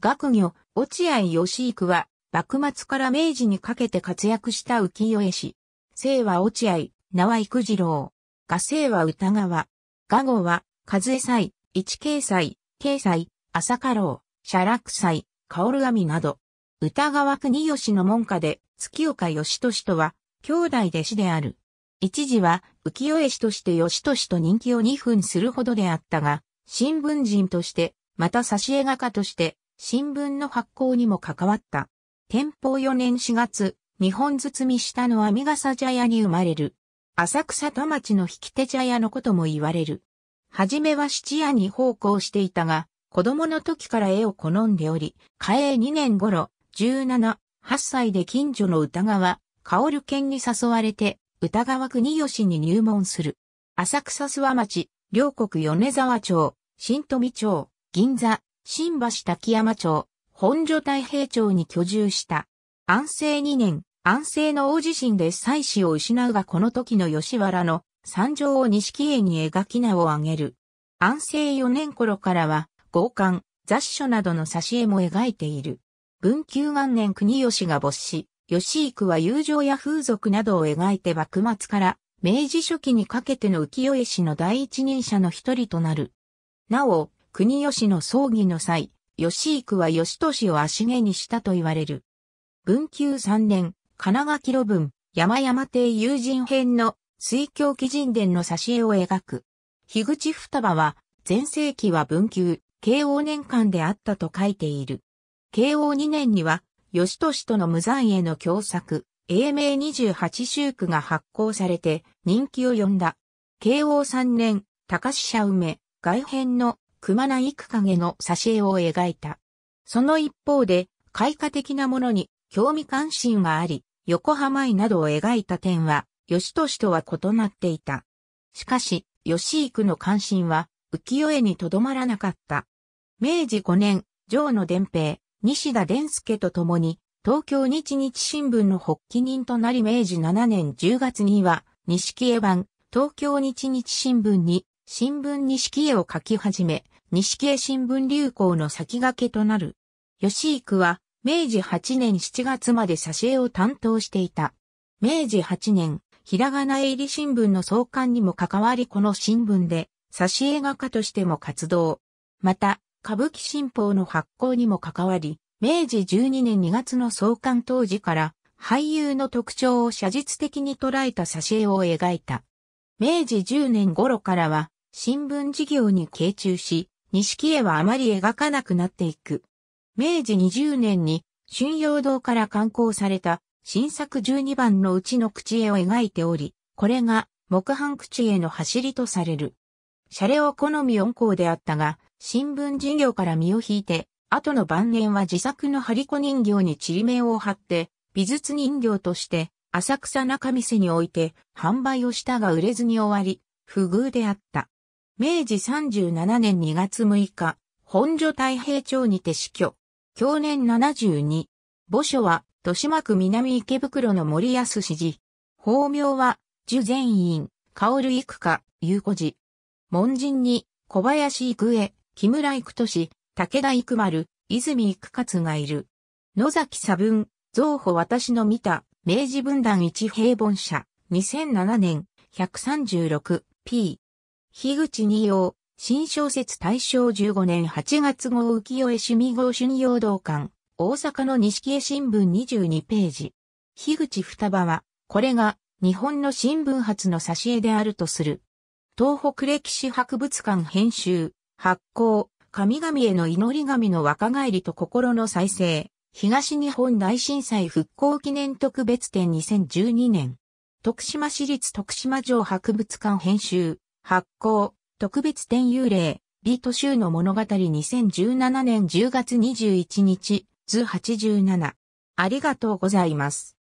学業、落合義行は、幕末から明治にかけて活躍した浮世絵師。姓は落合、名は育次郎。画姓は歌川。画後は、和江祭、一慶祭、慶祭、朝家老、写楽祭、薫網など。歌川国吉の門下で、月岡義俊とは、兄弟弟子である。一時は、浮世絵師として義俊と人気を二分するほどであったが、新聞人として、また挿絵画家として、新聞の発行にも関わった。天保4年4月、日本包み下の網笠茶屋に生まれる。浅草田町の引き手茶屋のことも言われる。はじめは七夜に奉公していたが、子供の時から絵を好んでおり、嘉永2年頃、17、8歳で近所の歌川、る県に誘われて、歌川国吉に入門する。浅草諏訪町、両国米沢町、新富町、銀座、新橋滝山町、本所太平町に居住した。安政2年、安政の大地震で妻子を失うがこの時の吉原の惨状を錦絵に描き名を挙げる。安政4年頃からは、豪冠、雑書などの挿絵も描いている。文久元年国吉が没し、吉幾は友情や風俗などを描いて幕末から明治初期にかけての浮世絵師の第一人者の一人となる。なお、国吉の葬儀の際、吉幾は吉俊を足毛にしたと言われる。文久三年、金垣路文、山山邸友人編の水郷記人伝の挿絵を描く。樋口双葉は、前世紀は文久、慶応年間であったと書いている。慶応二年には、吉俊との無残への共作、英明二十八周区が発行されて人気を呼んだ。慶応三年、高志社梅、外編の熊名育影の挿絵を描いた。その一方で、開花的なものに興味関心があり、横浜井などを描いた点は、吉俊とは異なっていた。しかし、吉幾の関心は、浮世絵にとどまらなかった。明治5年、城野伝平、西田伝助と共に、東京日日新聞の発起人となり明治7年10月には、西絵版、東京日日新聞に新聞錦絵を書き始め、錦絵新聞流行の先駆けとなる。吉幾は、明治8年7月まで挿絵を担当していた。明治8年、ひらがな絵入り新聞の創刊にも関わりこの新聞で、挿絵画家としても活動。また、歌舞伎新報の発行にも関わり、明治12年2月の創刊当時から、俳優の特徴を写実的に捉えた挿絵を描いた。明治10年頃からは、新聞事業に傾注し、錦絵はあまり描かなくなっていく。明治20年に春陽堂から刊行された新作12番のうちの口絵を描いており、これが木版口絵の走りとされる。シャレを好み温厚であったが、新聞事業から身を引いて、後の晩年は自作の張り子人形にちりめんを貼って、美術人形として浅草中店において販売をしたが売れずに終わり、不遇であった。明治37年2月6日、本所太平町にて死去。去年72。墓所は、豊島区南池袋の森安市寺。法名は、樹善院、薫育家、有子寺。門人に、小林育江、木村育市、武田育丸、泉育勝がいる。野崎左文、造保私の見た、明治分断一平凡社、2007年、136p。樋口二葉、新小説大正15年8月号浮世絵趣味号春陽道館、大阪の西絵新聞22ページ。樋口双葉は、これが日本の新聞発の挿絵であるとする。東北歴史博物館編集、発行、神々への祈り神の若返りと心の再生、東日本大震災復興記念特別展2012年。徳島市立徳島城博物館編集、発行、特別天幽霊、ビート州の物語2017年10月21日、図87。ありがとうございます。